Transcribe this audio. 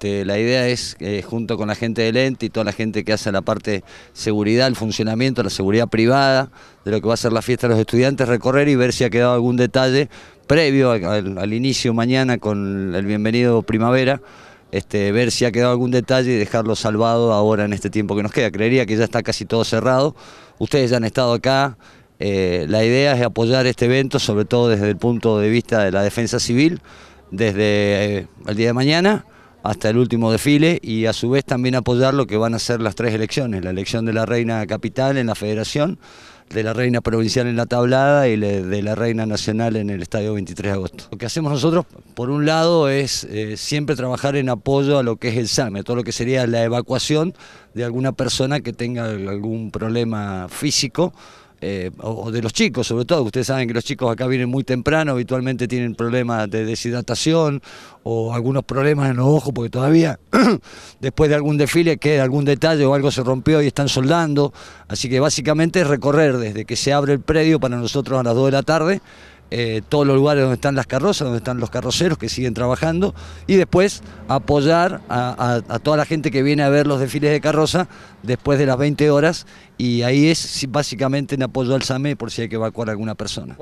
Este, la idea es, eh, junto con la gente del ente y toda la gente que hace la parte seguridad, el funcionamiento, la seguridad privada, de lo que va a ser la fiesta de los estudiantes, recorrer y ver si ha quedado algún detalle previo al, inicio mañana con el bienvenido primavera, este, ver si ha quedado algún detalle y dejarlo salvado ahora en este tiempo que nos queda. Creería que ya está casi todo cerrado. Ustedes ya han estado acá. Eh, la idea es apoyar este evento, sobre todo desde el punto de vista de la defensa civil, desde eh, el día de mañana hasta el último desfile y a su vez también apoyar lo que van a ser las tres elecciones, la elección de la reina capital en la federación, de la reina provincial en la tablada y de la reina nacional en el estadio 23 de agosto. Lo que hacemos nosotros, por un lado, es eh, siempre trabajar en apoyo a lo que es el SAME, todo lo que sería la evacuación de alguna persona que tenga algún problema físico eh, o, de los chicos sobre todo, ustedes saben que los chicos acá vienen muy temprano, habitualmente tienen problemas de deshidratación o algunos problemas en los ojos porque todavía después de algún desfile queda algún detalle o algo se rompió y están soldando, así que básicamente es recorrer desde que se abre el predio para nosotros a las 2 de la tarde eh, todos los lugares donde están las carrozas, donde están los carroceros que siguen trabajando, y después apoyar a, a, toda la gente que viene a ver los desfiles de carroza después de las 20 horas, y ahí es básicamente en apoyo al SAME por si hay que evacuar a alguna persona.